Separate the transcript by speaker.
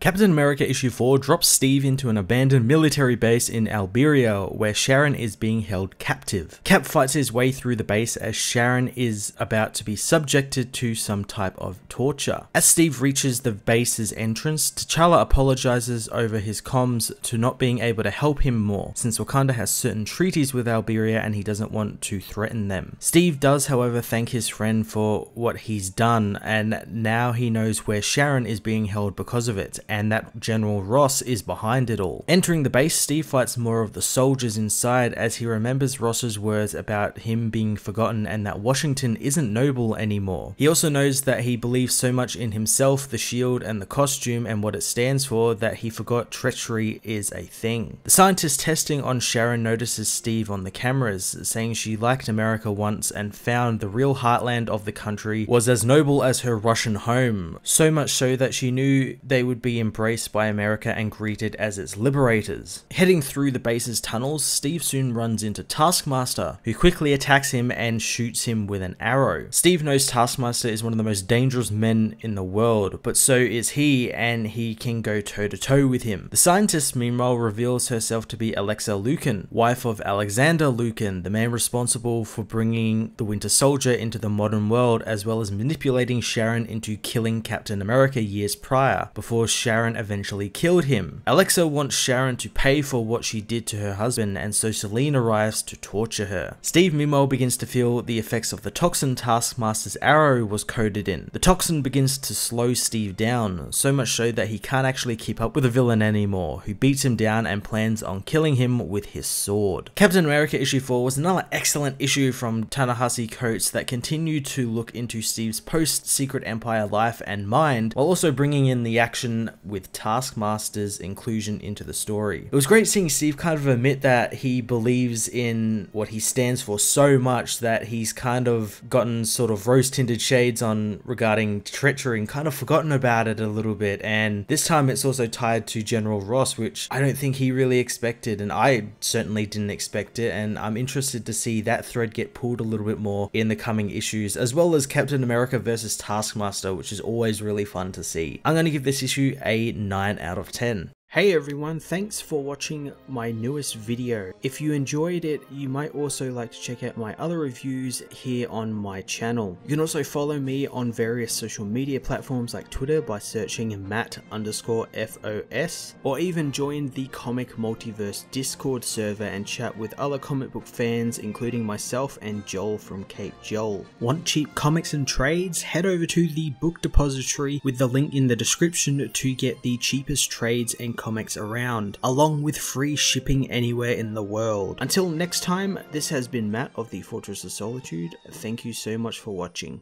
Speaker 1: Captain America issue 4 drops Steve into an abandoned military base in Alberia where Sharon is being held captive. Cap fights his way through the base as Sharon is about to be subjected to some type of torture. As Steve reaches the base's entrance, T'Challa apologizes over his comms to not being able to help him more since Wakanda has certain treaties with Alberia and he doesn't want to threaten them. Steve does however thank his friend for what he's done and now he knows where Sharon is being held because of it and that General Ross is behind it all. Entering the base, Steve fights more of the soldiers inside as he remembers Ross's words about him being forgotten and that Washington isn't noble anymore. He also knows that he believes so much in himself, the shield, and the costume and what it stands for that he forgot treachery is a thing. The scientist testing on Sharon notices Steve on the cameras, saying she liked America once and found the real heartland of the country was as noble as her Russian home, so much so that she knew they would be embraced by America and greeted as its liberators. Heading through the base's tunnels, Steve soon runs into Taskmaster, who quickly attacks him and shoots him with an arrow. Steve knows Taskmaster is one of the most dangerous men in the world, but so is he, and he can go toe to toe with him. The scientist, meanwhile, reveals herself to be Alexa Lucan, wife of Alexander Lucan, the man responsible for bringing the Winter Soldier into the modern world, as well as manipulating Sharon into killing Captain America years prior, before Sharon Sharon eventually killed him. Alexa wants Sharon to pay for what she did to her husband and so Celine arrives to torture her. Steve meanwhile begins to feel the effects of the toxin Taskmaster's arrow was coated in. The toxin begins to slow Steve down, so much so that he can't actually keep up with the villain anymore, who beats him down and plans on killing him with his sword. Captain America issue 4 was another excellent issue from Tanahasi Coates that continued to look into Steve's post-Secret Empire life and mind, while also bringing in the action with Taskmaster's inclusion into the story. It was great seeing Steve kind of admit that he believes in what he stands for so much that he's kind of gotten sort of rose tinted shades on regarding treachery and kind of forgotten about it a little bit. And this time it's also tied to General Ross, which I don't think he really expected, and I certainly didn't expect it. And I'm interested to see that thread get pulled a little bit more in the coming issues, as well as Captain America versus Taskmaster, which is always really fun to see. I'm going to give this issue a a 9 out of 10. Hey everyone, thanks for watching my newest video. If you enjoyed it, you might also like to check out my other reviews here on my channel. You can also follow me on various social media platforms like Twitter by searching Matt underscore FOS, or even join the Comic Multiverse Discord server and chat with other comic book fans, including myself and Joel from Cape Joel. Want cheap comics and trades? Head over to the book depository with the link in the description to get the cheapest trades and comics around, along with free shipping anywhere in the world. Until next time, this has been Matt of the Fortress of Solitude. Thank you so much for watching.